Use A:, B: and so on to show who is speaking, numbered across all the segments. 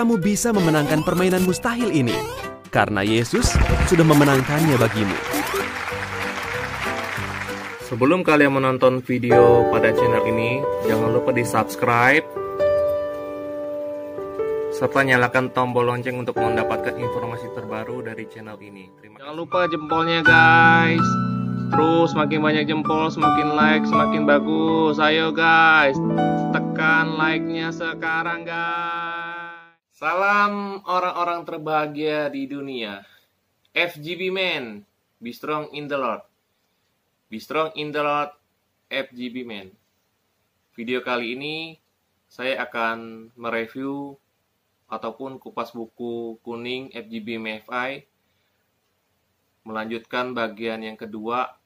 A: kamu bisa memenangkan permainan mustahil ini, karena Yesus sudah memenangkannya bagimu. Sebelum kalian menonton video pada channel ini, jangan lupa di subscribe, serta nyalakan tombol lonceng untuk mendapatkan informasi terbaru dari channel ini. Terima Jangan lupa jempolnya guys. Terus semakin banyak jempol, semakin like, semakin bagus. Ayo guys, tekan like-nya sekarang guys. Salam orang-orang terbahagia di dunia. FGB man, be strong in the Lord. Be strong in the Lord, FGB man. Video kali ini saya akan mereview ataupun kupas buku kuning FGB MFI melanjutkan bagian yang kedua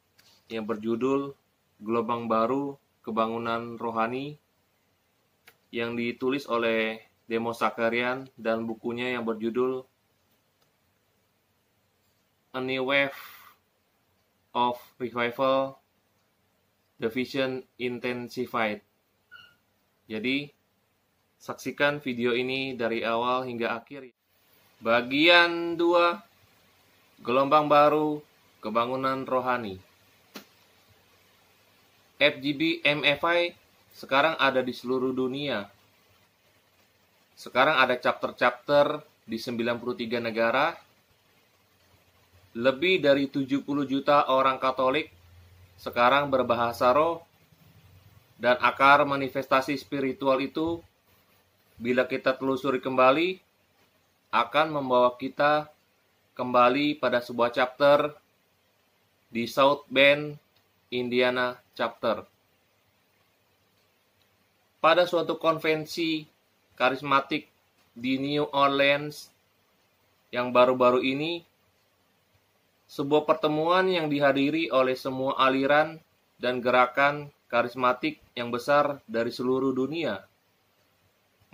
A: yang berjudul Gelombang Baru Kebangunan Rohani yang ditulis oleh Demo Sakarian dan bukunya yang berjudul A New Wave of Revival The Vision Intensified. Jadi, saksikan video ini dari awal hingga akhir. Bagian 2 Gelombang Baru Kebangunan Rohani. FGB MFI sekarang ada di seluruh dunia sekarang ada chapter-chapter di 93 negara. Lebih dari 70 juta orang Katolik sekarang berbahasa roh dan akar manifestasi spiritual itu bila kita telusuri kembali akan membawa kita kembali pada sebuah chapter di South Bend, Indiana chapter. Pada suatu konvensi karismatik di New Orleans yang baru-baru ini sebuah pertemuan yang dihadiri oleh semua aliran dan gerakan karismatik yang besar dari seluruh dunia.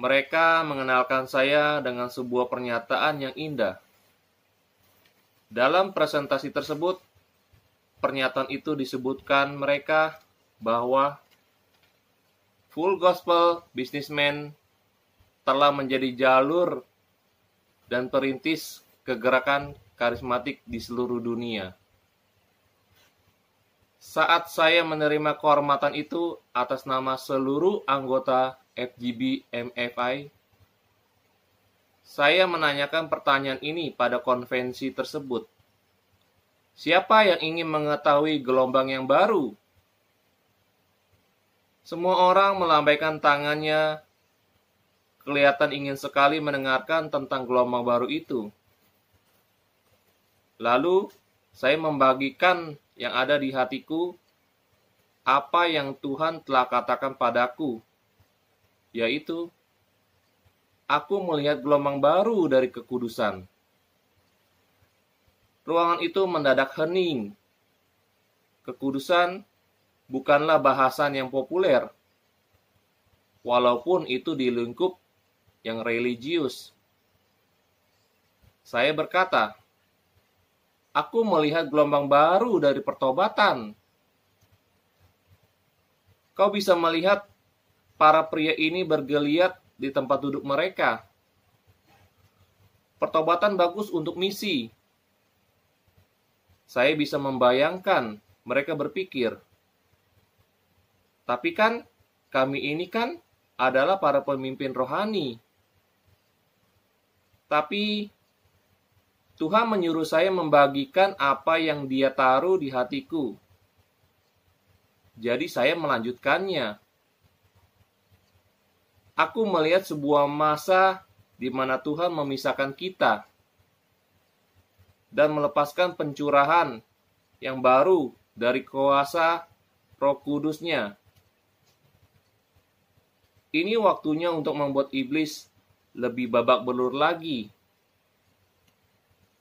A: Mereka mengenalkan saya dengan sebuah pernyataan yang indah. Dalam presentasi tersebut, pernyataan itu disebutkan mereka bahwa Full Gospel Businessman telah menjadi jalur dan perintis kegerakan karismatik di seluruh dunia. Saat saya menerima kehormatan itu atas nama seluruh anggota FGB MFI, saya menanyakan pertanyaan ini pada konvensi tersebut. Siapa yang ingin mengetahui gelombang yang baru? Semua orang melambaikan tangannya kelihatan ingin sekali mendengarkan tentang gelombang baru itu. Lalu saya membagikan yang ada di hatiku apa yang Tuhan telah katakan padaku, yaitu aku melihat gelombang baru dari kekudusan. Ruangan itu mendadak hening. Kekudusan bukanlah bahasan yang populer, walaupun itu dilingkup yang religius. Saya berkata, "Aku melihat gelombang baru dari pertobatan." Kau bisa melihat para pria ini bergeliat di tempat duduk mereka. Pertobatan bagus untuk misi. Saya bisa membayangkan mereka berpikir, "Tapi kan, kami ini kan adalah para pemimpin rohani." Tapi Tuhan menyuruh saya membagikan apa yang dia taruh di hatiku. Jadi saya melanjutkannya. Aku melihat sebuah masa di mana Tuhan memisahkan kita dan melepaskan pencurahan yang baru dari kuasa roh kudusnya. Ini waktunya untuk membuat iblis lebih babak belur lagi.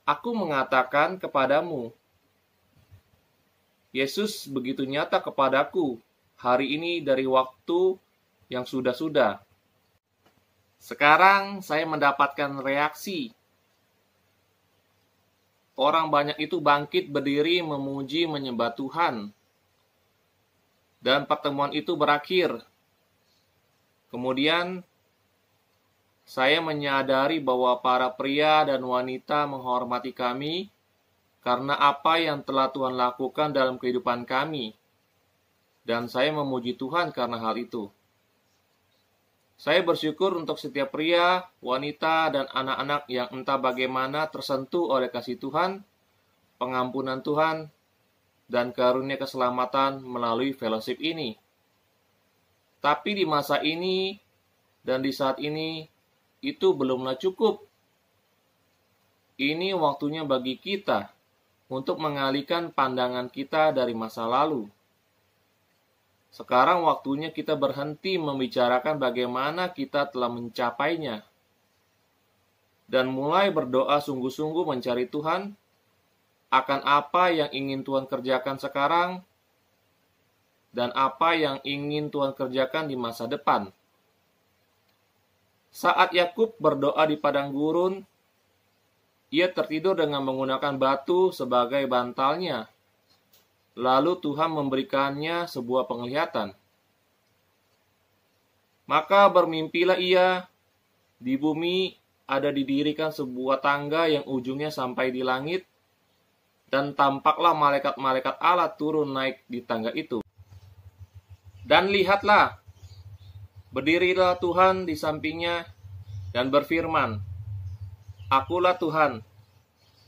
A: Aku mengatakan kepadamu, Yesus begitu nyata kepadaku hari ini dari waktu yang sudah-sudah. Sekarang saya mendapatkan reaksi. Orang banyak itu bangkit berdiri memuji menyembah Tuhan. Dan pertemuan itu berakhir. Kemudian saya menyadari bahwa para pria dan wanita menghormati kami karena apa yang telah Tuhan lakukan dalam kehidupan kami. Dan saya memuji Tuhan karena hal itu. Saya bersyukur untuk setiap pria, wanita, dan anak-anak yang entah bagaimana tersentuh oleh kasih Tuhan, pengampunan Tuhan, dan karunia keselamatan melalui fellowship ini. Tapi di masa ini dan di saat ini, itu belumlah cukup. Ini waktunya bagi kita untuk mengalihkan pandangan kita dari masa lalu. Sekarang waktunya kita berhenti membicarakan bagaimana kita telah mencapainya dan mulai berdoa sungguh-sungguh mencari Tuhan akan apa yang ingin Tuhan kerjakan sekarang dan apa yang ingin Tuhan kerjakan di masa depan. Saat Yakub berdoa di padang gurun, ia tertidur dengan menggunakan batu sebagai bantalnya. Lalu Tuhan memberikannya sebuah penglihatan. Maka bermimpilah ia, di bumi ada didirikan sebuah tangga yang ujungnya sampai di langit, dan tampaklah malaikat-malaikat Allah turun naik di tangga itu. Dan lihatlah, Berdirilah Tuhan di sampingnya dan berfirman, Akulah Tuhan,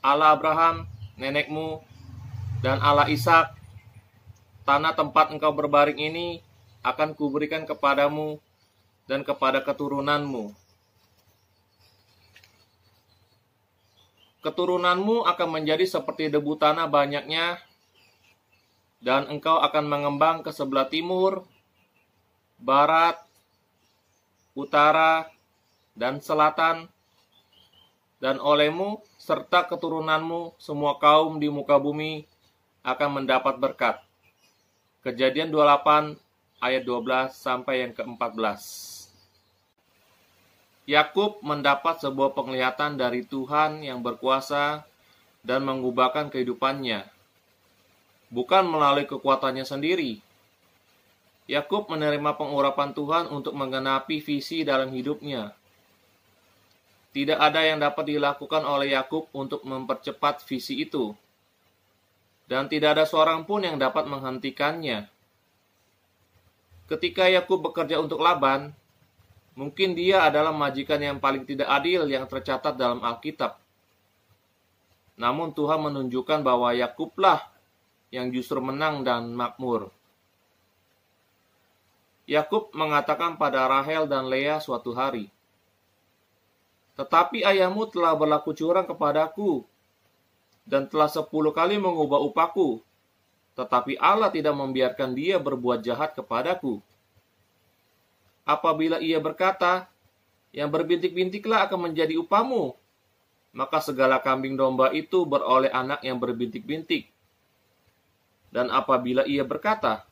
A: Allah Abraham, nenekmu, dan Allah Ishak. Tanah tempat engkau berbaring ini akan kuberikan kepadamu dan kepada keturunanmu. Keturunanmu akan menjadi seperti debu tanah banyaknya, dan engkau akan mengembang ke sebelah timur, barat, utara, dan selatan, dan olehmu serta keturunanmu semua kaum di muka bumi akan mendapat berkat. Kejadian 28 ayat 12 sampai yang ke-14. Yakub mendapat sebuah penglihatan dari Tuhan yang berkuasa dan mengubahkan kehidupannya, bukan melalui kekuatannya sendiri, Yakub menerima pengurapan Tuhan untuk menggenapi visi dalam hidupnya. Tidak ada yang dapat dilakukan oleh Yakub untuk mempercepat visi itu, dan tidak ada seorang pun yang dapat menghentikannya. Ketika Yakub bekerja untuk Laban, mungkin dia adalah majikan yang paling tidak adil yang tercatat dalam Alkitab. Namun Tuhan menunjukkan bahwa Yakublah yang justru menang dan makmur. Yakub mengatakan pada Rahel dan Leah suatu hari, "Tetapi ayahmu telah berlaku curang kepadaku dan telah sepuluh kali mengubah upaku, tetapi Allah tidak membiarkan dia berbuat jahat kepadaku. Apabila ia berkata, yang berbintik-bintiklah akan menjadi upamu, maka segala kambing domba itu beroleh anak yang berbintik-bintik. Dan apabila ia berkata,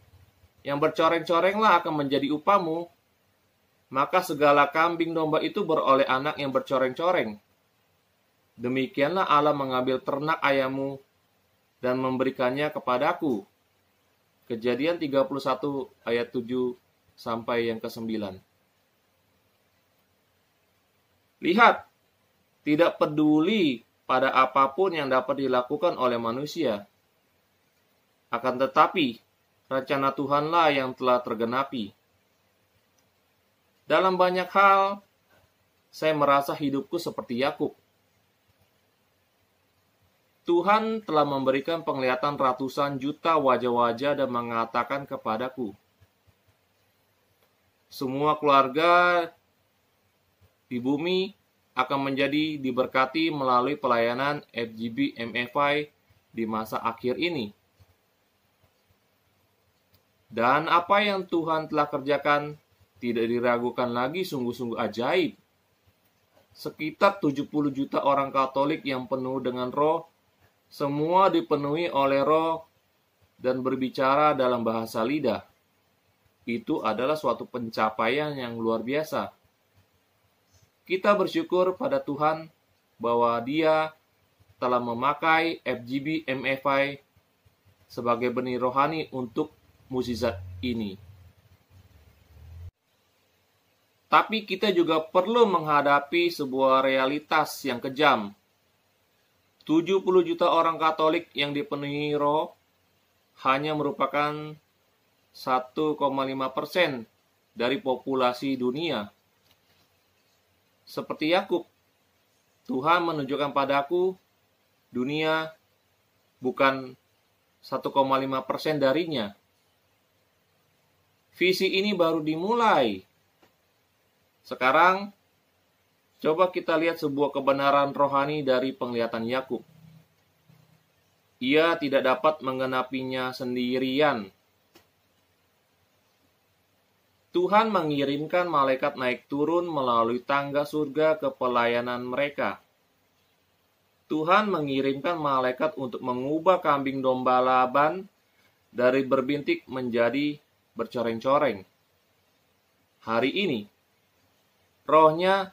A: yang bercoreng-corenglah akan menjadi upamu. Maka segala kambing domba itu beroleh anak yang bercoreng-coreng. Demikianlah Allah mengambil ternak ayammu dan memberikannya kepadaku. Kejadian 31 ayat 7 sampai yang ke-9. Lihat, tidak peduli pada apapun yang dapat dilakukan oleh manusia. Akan tetapi, rencana Tuhanlah yang telah tergenapi. Dalam banyak hal, saya merasa hidupku seperti Yakub. Tuhan telah memberikan penglihatan ratusan juta wajah-wajah dan mengatakan kepadaku, "Semua keluarga di bumi akan menjadi diberkati melalui pelayanan FGB MFI di masa akhir ini." Dan apa yang Tuhan telah kerjakan tidak diragukan lagi sungguh-sungguh ajaib. Sekitar 70 juta orang Katolik yang penuh dengan roh, semua dipenuhi oleh roh dan berbicara dalam bahasa lidah. Itu adalah suatu pencapaian yang luar biasa. Kita bersyukur pada Tuhan bahwa Dia telah memakai FGB MFI sebagai benih rohani untuk mukjizat ini. Tapi kita juga perlu menghadapi sebuah realitas yang kejam. 70 juta orang Katolik yang dipenuhi roh hanya merupakan 1,5 persen dari populasi dunia. Seperti Yakub, Tuhan menunjukkan padaku dunia bukan 1,5 persen darinya, Visi ini baru dimulai. Sekarang coba kita lihat sebuah kebenaran rohani dari penglihatan Yakub. Ia tidak dapat mengenapinya sendirian. Tuhan mengirimkan malaikat naik turun melalui tangga surga ke pelayanan mereka. Tuhan mengirimkan malaikat untuk mengubah kambing domba Laban dari berbintik menjadi bercoreng-coreng. Hari ini, rohnya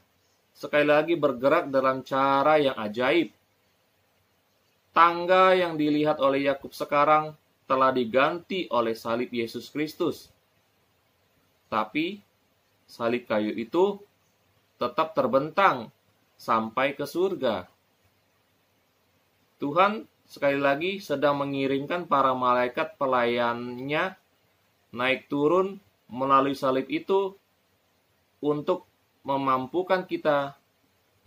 A: sekali lagi bergerak dalam cara yang ajaib. Tangga yang dilihat oleh Yakub sekarang telah diganti oleh salib Yesus Kristus. Tapi salib kayu itu tetap terbentang sampai ke surga. Tuhan sekali lagi sedang mengirimkan para malaikat pelayannya naik turun melalui salib itu untuk memampukan kita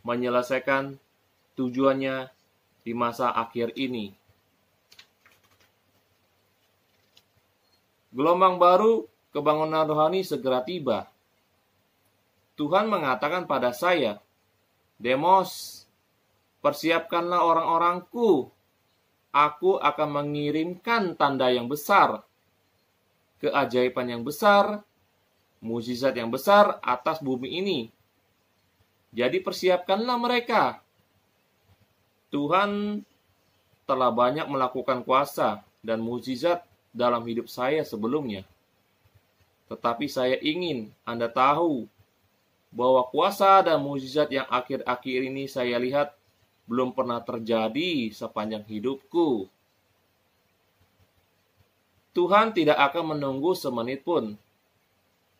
A: menyelesaikan tujuannya di masa akhir ini. Gelombang baru kebangunan rohani segera tiba. Tuhan mengatakan pada saya, Demos, persiapkanlah orang-orangku. Aku akan mengirimkan tanda yang besar keajaiban yang besar, mujizat yang besar atas bumi ini. Jadi persiapkanlah mereka. Tuhan telah banyak melakukan kuasa dan mujizat dalam hidup saya sebelumnya. Tetapi saya ingin Anda tahu bahwa kuasa dan mujizat yang akhir-akhir ini saya lihat belum pernah terjadi sepanjang hidupku. Tuhan tidak akan menunggu semenit pun.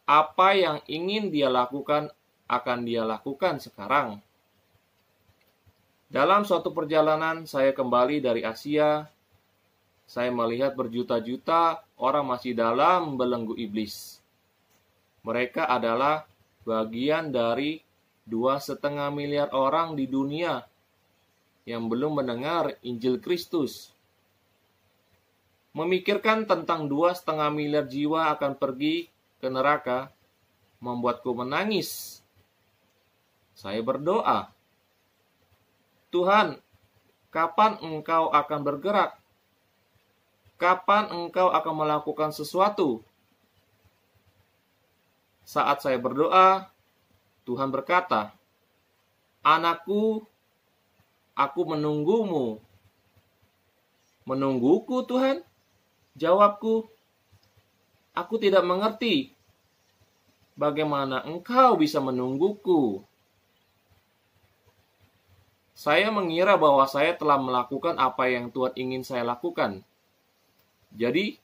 A: Apa yang ingin Dia lakukan akan Dia lakukan sekarang. Dalam suatu perjalanan, saya kembali dari Asia. Saya melihat berjuta-juta orang masih dalam belenggu iblis. Mereka adalah bagian dari dua setengah miliar orang di dunia yang belum mendengar Injil Kristus. Memikirkan tentang dua setengah miliar jiwa akan pergi ke neraka membuatku menangis. Saya berdoa, Tuhan, kapan engkau akan bergerak? Kapan engkau akan melakukan sesuatu? Saat saya berdoa, Tuhan berkata, Anakku, aku menunggumu. Menungguku Tuhan? Jawabku, aku tidak mengerti. Bagaimana engkau bisa menungguku? Saya mengira bahwa saya telah melakukan apa yang Tuhan ingin saya lakukan. Jadi,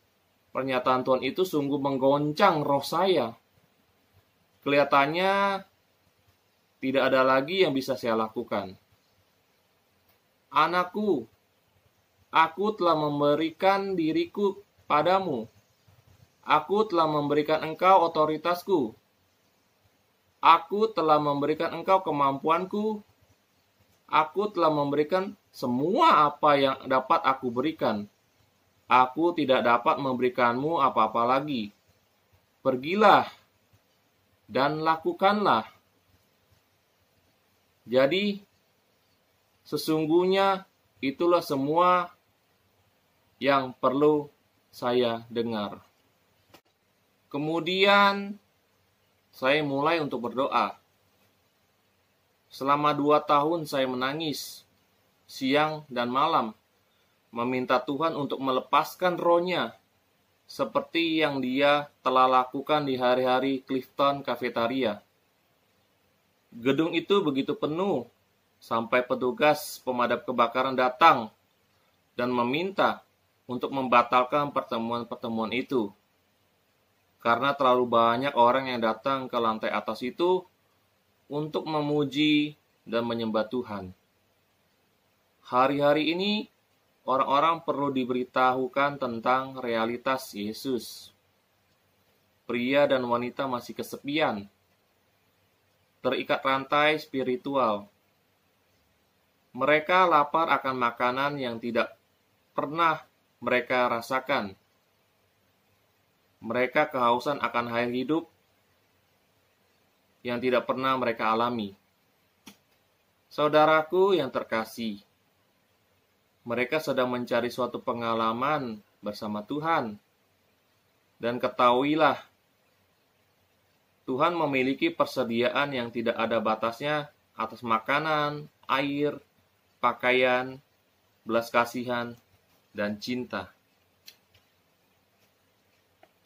A: pernyataan Tuhan itu sungguh menggoncang roh saya. Kelihatannya tidak ada lagi yang bisa saya lakukan. Anakku, Aku telah memberikan diriku padamu. Aku telah memberikan engkau otoritasku. Aku telah memberikan engkau kemampuanku. Aku telah memberikan semua apa yang dapat aku berikan. Aku tidak dapat memberikanmu apa-apa lagi. Pergilah dan lakukanlah. Jadi, sesungguhnya itulah semua yang perlu saya dengar. Kemudian saya mulai untuk berdoa. Selama dua tahun saya menangis, siang dan malam, meminta Tuhan untuk melepaskan rohnya, seperti yang dia telah lakukan di hari-hari Clifton Cafeteria. Gedung itu begitu penuh, sampai petugas pemadam kebakaran datang dan meminta untuk membatalkan pertemuan-pertemuan itu. Karena terlalu banyak orang yang datang ke lantai atas itu untuk memuji dan menyembah Tuhan. Hari-hari ini, orang-orang perlu diberitahukan tentang realitas Yesus. Pria dan wanita masih kesepian, terikat rantai spiritual. Mereka lapar akan makanan yang tidak pernah mereka rasakan. Mereka kehausan akan air hidup yang tidak pernah mereka alami. Saudaraku yang terkasih, mereka sedang mencari suatu pengalaman bersama Tuhan. Dan ketahuilah, Tuhan memiliki persediaan yang tidak ada batasnya atas makanan, air, pakaian, belas kasihan, dan cinta.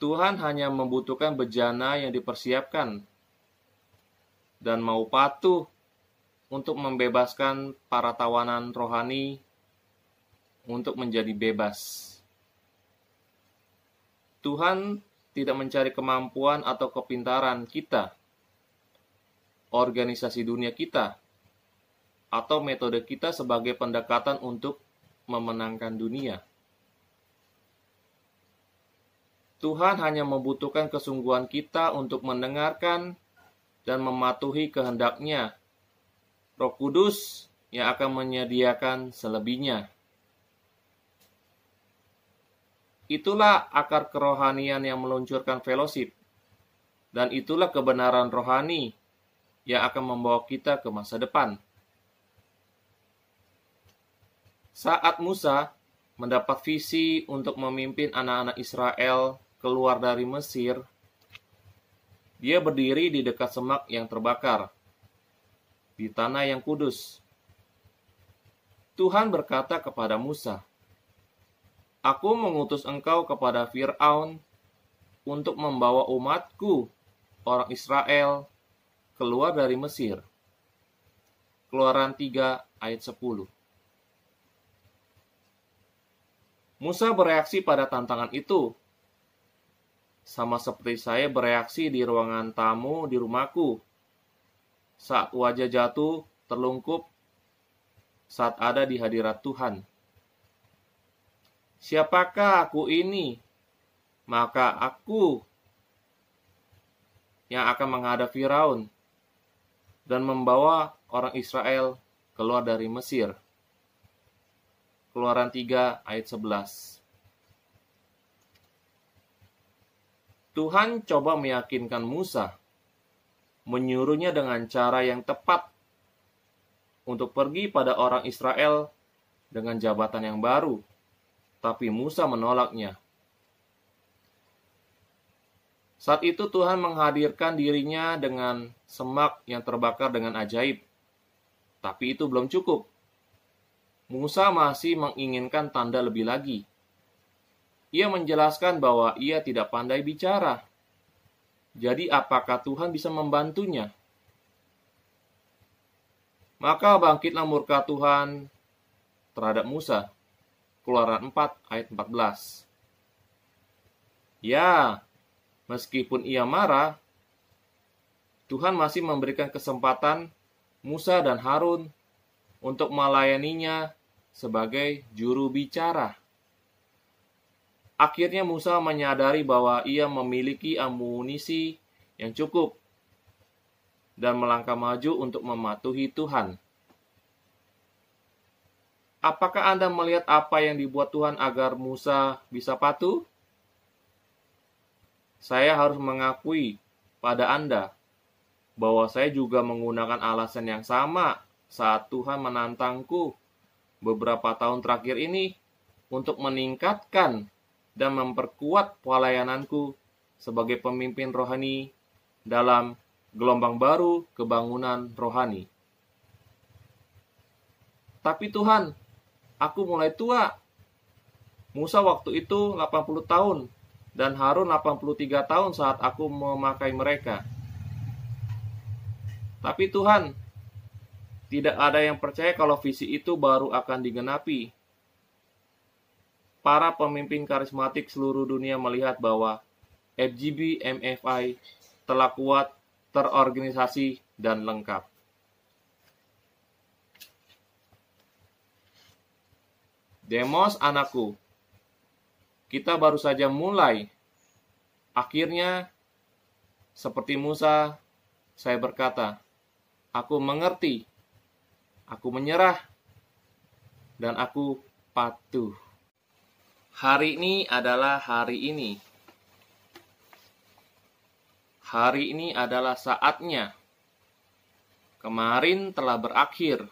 A: Tuhan hanya membutuhkan bejana yang dipersiapkan dan mau patuh untuk membebaskan para tawanan rohani untuk menjadi bebas. Tuhan tidak mencari kemampuan atau kepintaran kita, organisasi dunia kita, atau metode kita sebagai pendekatan untuk memenangkan dunia. Tuhan hanya membutuhkan kesungguhan kita untuk mendengarkan dan mematuhi kehendaknya. Roh Kudus yang akan menyediakan selebihnya. Itulah akar kerohanian yang meluncurkan fellowship. Dan itulah kebenaran rohani yang akan membawa kita ke masa depan. Saat Musa mendapat visi untuk memimpin anak-anak Israel keluar dari Mesir, dia berdiri di dekat semak yang terbakar, di tanah yang kudus. Tuhan berkata kepada Musa, Aku mengutus engkau kepada Fir'aun untuk membawa umatku, orang Israel, keluar dari Mesir. Keluaran 3 ayat 10 Musa bereaksi pada tantangan itu. Sama seperti saya bereaksi di ruangan tamu di rumahku. Saat wajah jatuh, terlungkup, saat ada di hadirat Tuhan. Siapakah aku ini? Maka aku yang akan menghadapi Firaun dan membawa orang Israel keluar dari Mesir. Keluaran 3 ayat 11. Tuhan coba meyakinkan Musa, menyuruhnya dengan cara yang tepat untuk pergi pada orang Israel dengan jabatan yang baru, tapi Musa menolaknya. Saat itu Tuhan menghadirkan dirinya dengan semak yang terbakar dengan ajaib. Tapi itu belum cukup. Musa masih menginginkan tanda lebih lagi. Ia menjelaskan bahwa ia tidak pandai bicara. Jadi apakah Tuhan bisa membantunya? Maka bangkitlah murka Tuhan terhadap Musa. Keluaran 4 ayat 14. Ya, meskipun ia marah, Tuhan masih memberikan kesempatan Musa dan Harun untuk melayaninya sebagai juru bicara. Akhirnya Musa menyadari bahwa ia memiliki amunisi yang cukup dan melangkah maju untuk mematuhi Tuhan. Apakah Anda melihat apa yang dibuat Tuhan agar Musa bisa patuh? Saya harus mengakui pada Anda bahwa saya juga menggunakan alasan yang sama saat Tuhan menantangku beberapa tahun terakhir ini untuk meningkatkan dan memperkuat pelayananku sebagai pemimpin rohani dalam gelombang baru kebangunan rohani. Tapi Tuhan, aku mulai tua. Musa waktu itu 80 tahun dan Harun 83 tahun saat aku memakai mereka. Tapi Tuhan, tidak ada yang percaya kalau visi itu baru akan digenapi. Para pemimpin karismatik seluruh dunia melihat bahwa FGB MFI telah kuat, terorganisasi, dan lengkap. Demos anakku, kita baru saja mulai. Akhirnya, seperti Musa, saya berkata, aku mengerti aku menyerah, dan aku patuh. Hari ini adalah hari ini. Hari ini adalah saatnya. Kemarin telah berakhir.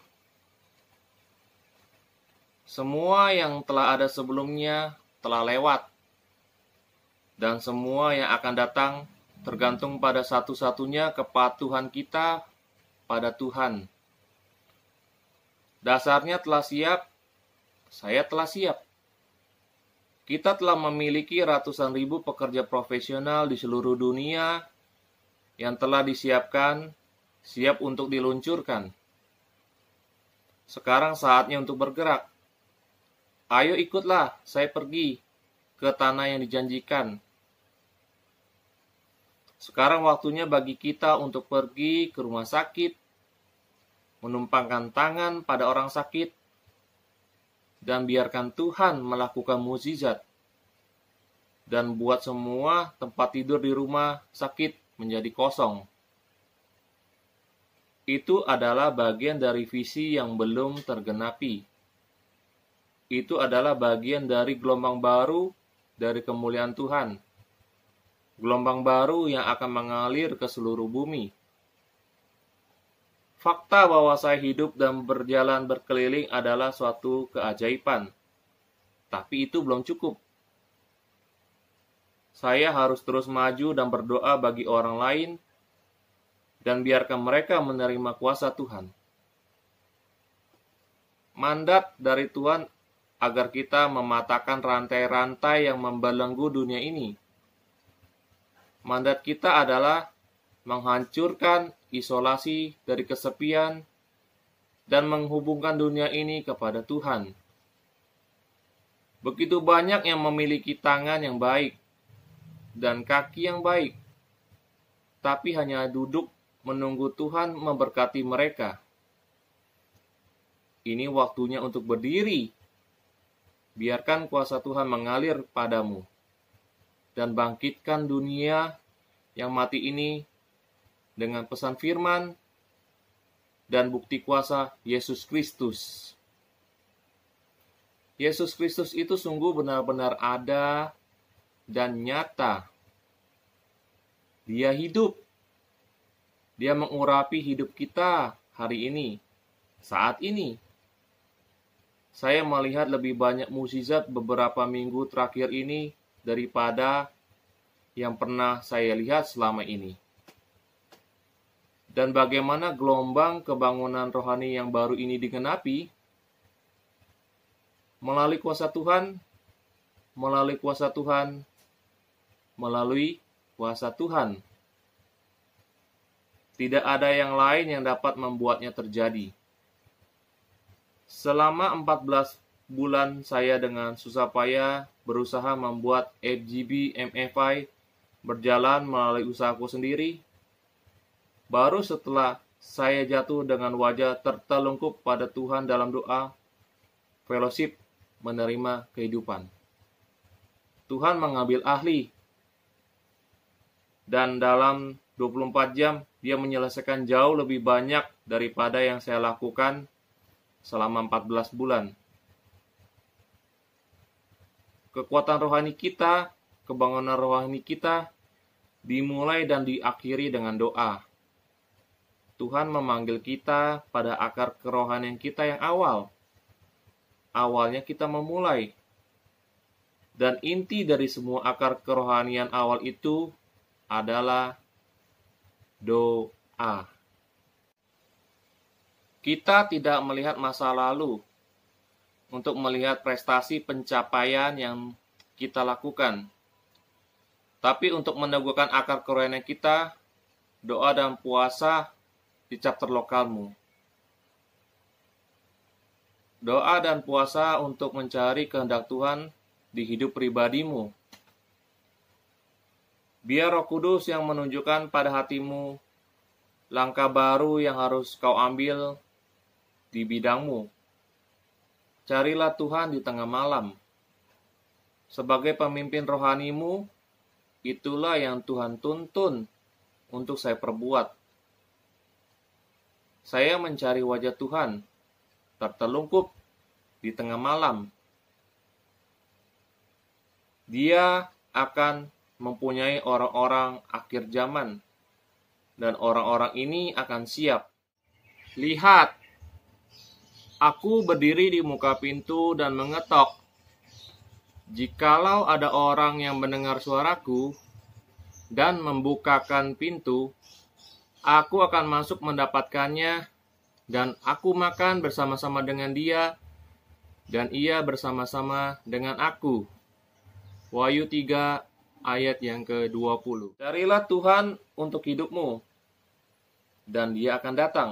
A: Semua yang telah ada sebelumnya telah lewat, dan semua yang akan datang tergantung pada satu-satunya kepatuhan kita pada Tuhan. Dasarnya telah siap, saya telah siap. Kita telah memiliki ratusan ribu pekerja profesional di seluruh dunia yang telah disiapkan, siap untuk diluncurkan. Sekarang saatnya untuk bergerak. Ayo ikutlah, saya pergi ke tanah yang dijanjikan. Sekarang waktunya bagi kita untuk pergi ke rumah sakit, menumpangkan tangan pada orang sakit, dan biarkan Tuhan melakukan mukjizat dan buat semua tempat tidur di rumah sakit menjadi kosong. Itu adalah bagian dari visi yang belum tergenapi. Itu adalah bagian dari gelombang baru dari kemuliaan Tuhan. Gelombang baru yang akan mengalir ke seluruh bumi. Fakta bahwa saya hidup dan berjalan berkeliling adalah suatu keajaiban. Tapi itu belum cukup. Saya harus terus maju dan berdoa bagi orang lain dan biarkan mereka menerima kuasa Tuhan. Mandat dari Tuhan agar kita mematahkan rantai-rantai yang membelenggu dunia ini. Mandat kita adalah menghancurkan isolasi dari kesepian, dan menghubungkan dunia ini kepada Tuhan. Begitu banyak yang memiliki tangan yang baik dan kaki yang baik, tapi hanya duduk menunggu Tuhan memberkati mereka. Ini waktunya untuk berdiri. Biarkan kuasa Tuhan mengalir padamu dan bangkitkan dunia yang mati ini dengan pesan firman dan bukti kuasa Yesus Kristus. Yesus Kristus itu sungguh benar-benar ada dan nyata. Dia hidup. Dia mengurapi hidup kita hari ini, saat ini. Saya melihat lebih banyak mukjizat beberapa minggu terakhir ini daripada yang pernah saya lihat selama ini dan bagaimana gelombang kebangunan rohani yang baru ini digenapi melalui kuasa Tuhan, melalui kuasa Tuhan, melalui kuasa Tuhan. Tidak ada yang lain yang dapat membuatnya terjadi. Selama 14 bulan saya dengan susah payah berusaha membuat FGB MFI berjalan melalui usahaku sendiri Baru setelah saya jatuh dengan wajah tertelungkup pada Tuhan dalam doa, fellowship menerima kehidupan. Tuhan mengambil ahli dan dalam 24 jam dia menyelesaikan jauh lebih banyak daripada yang saya lakukan selama 14 bulan. Kekuatan rohani kita, kebangunan rohani kita dimulai dan diakhiri dengan doa. Tuhan memanggil kita pada akar kerohanian kita yang awal. Awalnya kita memulai. Dan inti dari semua akar kerohanian awal itu adalah doa. Kita tidak melihat masa lalu untuk melihat prestasi pencapaian yang kita lakukan. Tapi untuk meneguhkan akar kerohanian kita, doa dan puasa di chapter lokalmu. Doa dan puasa untuk mencari kehendak Tuhan di hidup pribadimu. Biar Roh Kudus yang menunjukkan pada hatimu langkah baru yang harus kau ambil di bidangmu. Carilah Tuhan di tengah malam. Sebagai pemimpin rohanimu, itulah yang Tuhan tuntun untuk saya perbuat. Saya mencari wajah Tuhan, tertelungkup di tengah malam. Dia akan mempunyai orang-orang akhir zaman, dan orang-orang ini akan siap. Lihat, aku berdiri di muka pintu dan mengetok. Jikalau ada orang yang mendengar suaraku dan membukakan pintu, Aku akan masuk mendapatkannya, dan aku makan bersama-sama dengan dia, dan ia bersama-sama dengan aku. Wahyu 3 ayat yang ke-20. Carilah Tuhan untuk hidupmu, dan dia akan datang.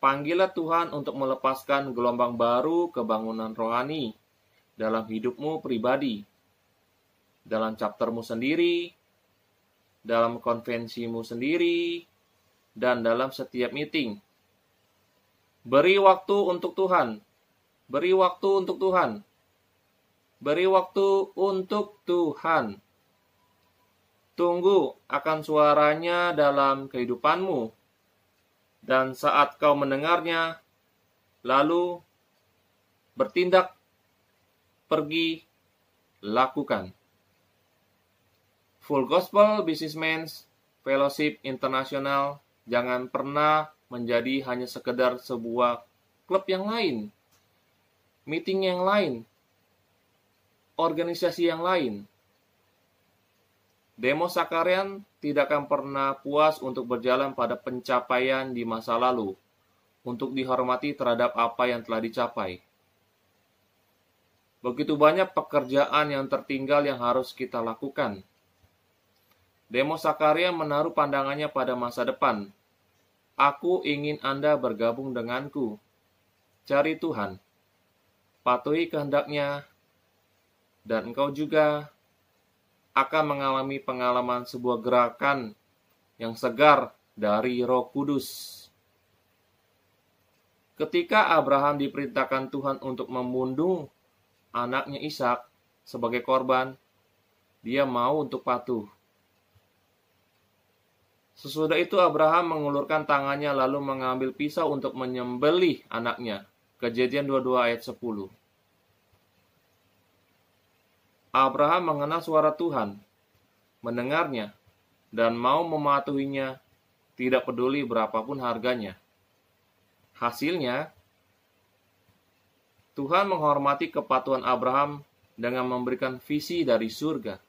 A: Panggillah Tuhan untuk melepaskan gelombang baru kebangunan rohani dalam hidupmu pribadi, dalam chaptermu sendiri, dalam konvensimu sendiri, dan dalam setiap meeting. Beri waktu untuk Tuhan. Beri waktu untuk Tuhan. Beri waktu untuk Tuhan. Tunggu akan suaranya dalam kehidupanmu. Dan saat kau mendengarnya, lalu bertindak, pergi, lakukan. Full Gospel Businessmen Fellowship Internasional jangan pernah menjadi hanya sekedar sebuah klub yang lain, meeting yang lain, organisasi yang lain. Demo Sakarian tidak akan pernah puas untuk berjalan pada pencapaian di masa lalu, untuk dihormati terhadap apa yang telah dicapai. Begitu banyak pekerjaan yang tertinggal yang harus kita lakukan. Demo Sakarya menaruh pandangannya pada masa depan. Aku ingin Anda bergabung denganku. Cari Tuhan. Patuhi kehendaknya. Dan engkau juga akan mengalami pengalaman sebuah gerakan yang segar dari roh kudus. Ketika Abraham diperintahkan Tuhan untuk membunuh anaknya Ishak sebagai korban, dia mau untuk patuh. Sesudah itu Abraham mengulurkan tangannya lalu mengambil pisau untuk menyembelih anaknya. Kejadian 22 ayat 10. Abraham mengenal suara Tuhan, mendengarnya, dan mau mematuhinya, tidak peduli berapapun harganya. Hasilnya, Tuhan menghormati kepatuhan Abraham dengan memberikan visi dari surga.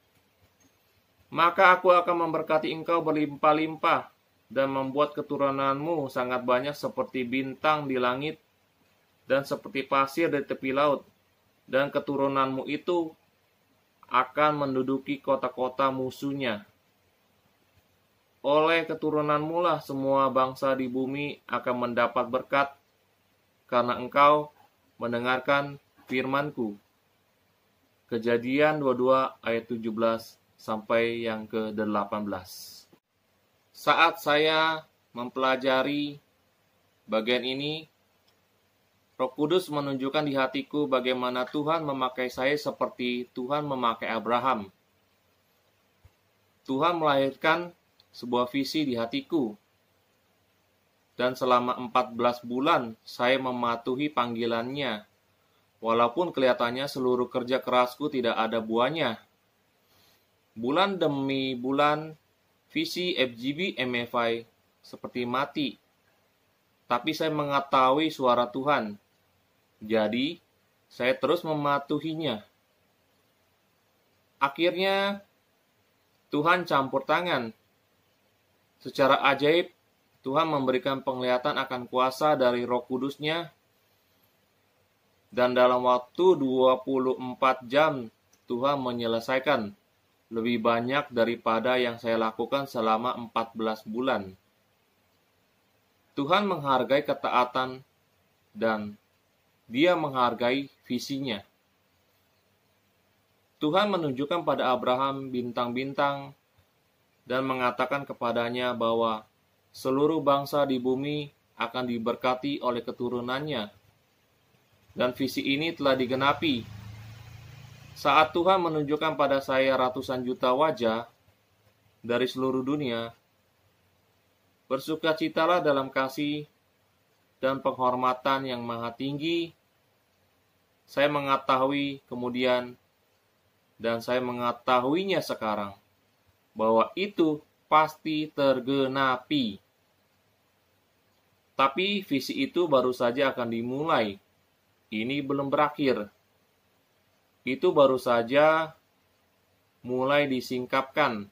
A: Maka aku akan memberkati engkau berlimpah-limpah dan membuat keturunanmu sangat banyak seperti bintang di langit dan seperti pasir di tepi laut. Dan keturunanmu itu akan menduduki kota-kota musuhnya. Oleh keturunanmu lah semua bangsa di bumi akan mendapat berkat karena engkau mendengarkan firmanku. Kejadian 22 ayat 17 sampai yang ke-18. Saat saya mempelajari bagian ini, Roh Kudus menunjukkan di hatiku bagaimana Tuhan memakai saya seperti Tuhan memakai Abraham. Tuhan melahirkan sebuah visi di hatiku. Dan selama 14 bulan saya mematuhi panggilannya. Walaupun kelihatannya seluruh kerja kerasku tidak ada buahnya bulan demi bulan visi FGB MFI seperti mati. Tapi saya mengetahui suara Tuhan. Jadi, saya terus mematuhinya. Akhirnya, Tuhan campur tangan. Secara ajaib, Tuhan memberikan penglihatan akan kuasa dari roh kudusnya. Dan dalam waktu 24 jam, Tuhan menyelesaikan lebih banyak daripada yang saya lakukan selama 14 bulan. Tuhan menghargai ketaatan dan dia menghargai visinya. Tuhan menunjukkan pada Abraham bintang-bintang dan mengatakan kepadanya bahwa seluruh bangsa di bumi akan diberkati oleh keturunannya. Dan visi ini telah digenapi saat Tuhan menunjukkan pada saya ratusan juta wajah dari seluruh dunia, bersukacitalah dalam kasih dan penghormatan yang maha tinggi. Saya mengetahui kemudian dan saya mengetahuinya sekarang bahwa itu pasti tergenapi. Tapi visi itu baru saja akan dimulai. Ini belum berakhir itu baru saja mulai disingkapkan.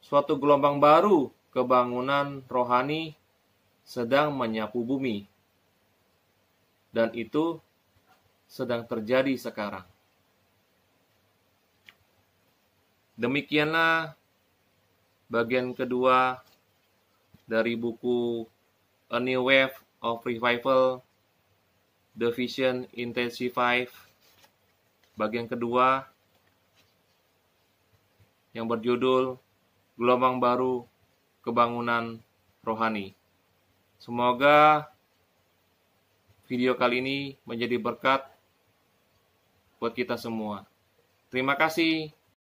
A: Suatu gelombang baru kebangunan rohani sedang menyapu bumi. Dan itu sedang terjadi sekarang. Demikianlah bagian kedua dari buku A New Wave of Revival, The Vision Intensified bagian kedua yang berjudul Gelombang Baru Kebangunan Rohani. Semoga video kali ini menjadi berkat buat kita semua. Terima kasih.